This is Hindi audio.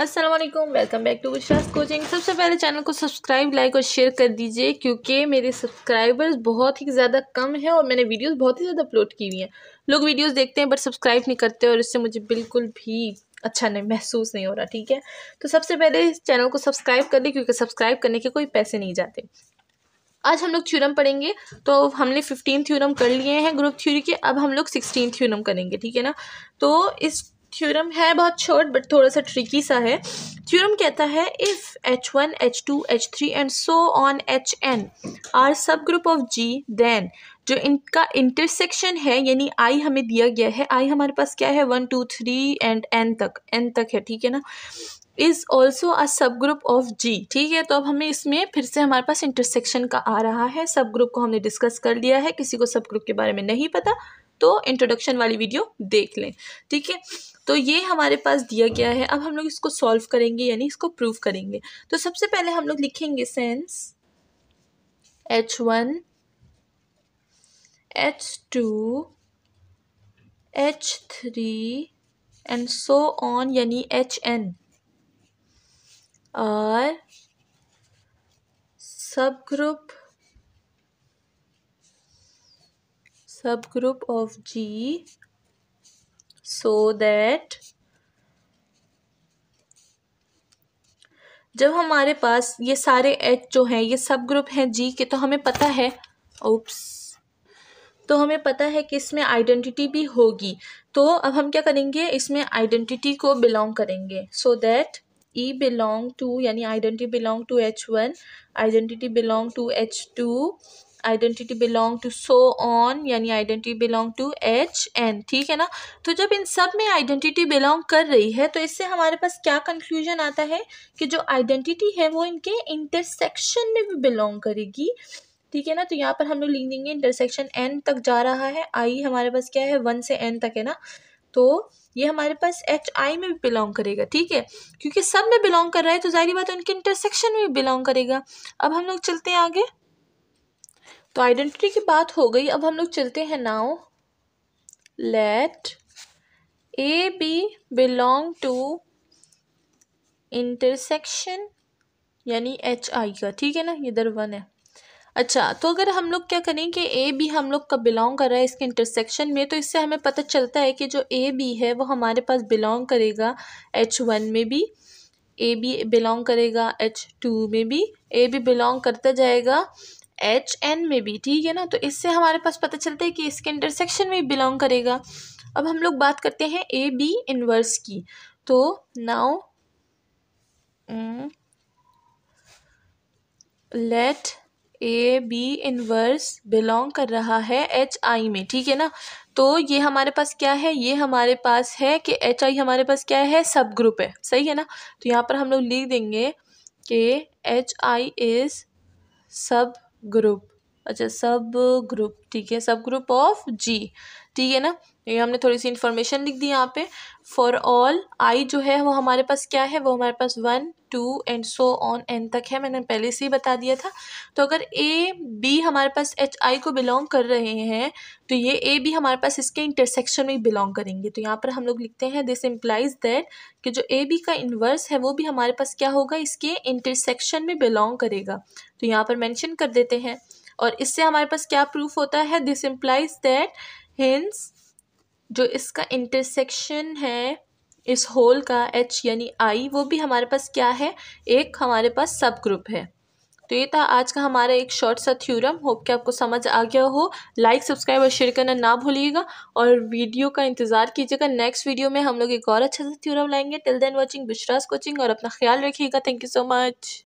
Aslam welcome back to Vishwas coaching सबसे पहले चैनल को सब्सक्राइब लाइक और शेयर कर दीजिए क्योंकि मेरे सब्सक्राइबर्स बहुत ही ज़्यादा कम हैं और मैंने वीडियोस बहुत ही ज़्यादा अपलोड की हुई हैं लोग वीडियोस देखते हैं बट सब्सक्राइब नहीं करते और इससे मुझे बिल्कुल भी अच्छा नहीं महसूस नहीं हो रहा ठीक है तो सबसे पहले चैनल को सब्सक्राइब कर दें क्योंकि सब्सक्राइब करने के कोई पैसे नहीं जाते आज हम लोग थ्योरम पढ़ेंगे तो हमने फिफ्टीन थ्योरम कर लिए हैं ग्रुप थ्योरी के अब हम लोग सिक्सटीन थ्योरम करेंगे ठीक है ना तो इस थ्योरम है बहुत शॉर्ट बट थोड़ा सा ट्रिकी सा है थ्योरम कहता है if H one H two H three and so on H N are subgroup of G then जो इनका इंटरसेक्शन है यानी आई हमें दिया गया है आई हमारे पास क्या है one two three and N तक एन तक है ठीक है ना इज़ ऑल्सो अ सब ग्रुप ऑफ जी ठीक है तो अब हमें इसमें फिर से हमारे पास इंटरसेक्शन का आ रहा है सब ग्रुप को हमने डिस्कस कर लिया है किसी को सब ग्रुप के बारे में नहीं पता तो इंट्रोडक्शन वाली वीडियो देख लें ठीक है तो ये हमारे पास दिया गया है अब हम लोग इसको सॉल्व करेंगे यानी इसको प्रूव करेंगे तो सबसे पहले हम लोग लिखेंगे since H one H two H three and so on यानी एच एन और subgroup subgroup of G so that जब हमारे पास ये सारे एच जो हैं ये सब ग्रुप हैं जी के तो हमें पता है ओप्स तो हमें पता है कि इसमें आइडेंटिटी भी होगी तो अब हम क्या करेंगे इसमें आइडेंटिटी को बिलोंग करेंगे so that E belong to यानी identity belong to H one identity belong to H two identity belong to so on यानी identity belong to H N ठीक है ना तो जब इन सब में आइडेंटिटी बिलोंग कर रही है तो इससे हमारे पास क्या कंक्लूजन आता है कि जो आइडेंटिटी है वो इनके इंटरसेक्शन में भी बिलोंग करेगी ठीक है ना तो यहाँ पर हम लोग लिख देंगे इंटरसेक्शन एन तक जा रहा है आई हमारे पास क्या है वन से एन तक है ना तो ये हमारे पास एच आई में भी बिलोंग करेगा ठीक है क्योंकि सब में बिलोंग कर रहा है तो जाहिर बात है उनके इंटरसेक्शन में भी बिलोंग करेगा अब हम लोग चलते हैं आगे तो आइडेंटिटी की बात हो गई अब हम लोग चलते हैं now let A B belong to intersection यानी एच आई का ठीक है ना इधर वन है अच्छा तो अगर हम लोग क्या करें कि ए बी हम लोग का बिलोंग कर रहा है इसके इंटरसेक्शन में तो इससे हमें पता चलता है कि जो ए बी है वो हमारे पास बिलोंग करेगा एच वन में भी ए बी बिलोंग करेगा एच टू में भी ए बी बिलोंग करता जाएगा एच एन में भी ठीक है ना तो इससे हमारे पास पता चलता है कि इसके इंटरसेक्शन में बिलोंग करेगा अब हम लोग बात करते हैं ए बी इनवर्स की तो now let A B inverse belong कर रहा है एच आई में ठीक है ना तो ये हमारे पास क्या है ये हमारे पास है कि एच आई हमारे पास क्या है सब ग्रुप है सही है ना तो यहाँ पर हम लोग लिख देंगे कि H I is subgroup अच्छा सब ग्रुप ठीक है सब ग्रुप ऑफ जी ठीक है ना ये हमने थोड़ी सी इन्फॉर्मेशन लिख दी यहाँ पे फॉर ऑल आई जो है वो हमारे पास क्या है वो हमारे पास one two and so on N तक है मैंने पहले से ही बता दिया था तो अगर ए बी हमारे पास एच आई को बिलोंग कर रहे हैं तो ये ए बी हमारे पास इसके इंटरसेक्शन में बिलोंग करेंगे तो यहाँ पर हम लोग लिखते हैं दिस इम्प्लाइज दैट कि जो ए बी का इन्वर्स है वो भी हमारे पास क्या होगा इसके इंटरसेक्शन में बिलोंग करेगा तो यहाँ पर मैंशन कर देते हैं और इससे हमारे पास क्या प्रूफ होता है दिस इम्प्लाइज दैट हिंस जो इसका इंटरसेक्शन है इस होल का एच यानी आई वो भी हमारे पास क्या है एक हमारे पास सब ग्रुप है तो ये था आज का हमारा एक शॉर्ट सा थ्योरम होप कि आपको समझ आ गया हो लाइक सब्सक्राइब और शेयर करना ना भूलिएगा और वीडियो का इंतज़ार कीजिएगा नेक्स्ट वीडियो में हम लोग एक और अच्छा सा थ्योरम लाएंगे टिल देन वाचिंग बिश्रास कोचिंग और अपना ख्याल रखिएगा थैंक यू सो मच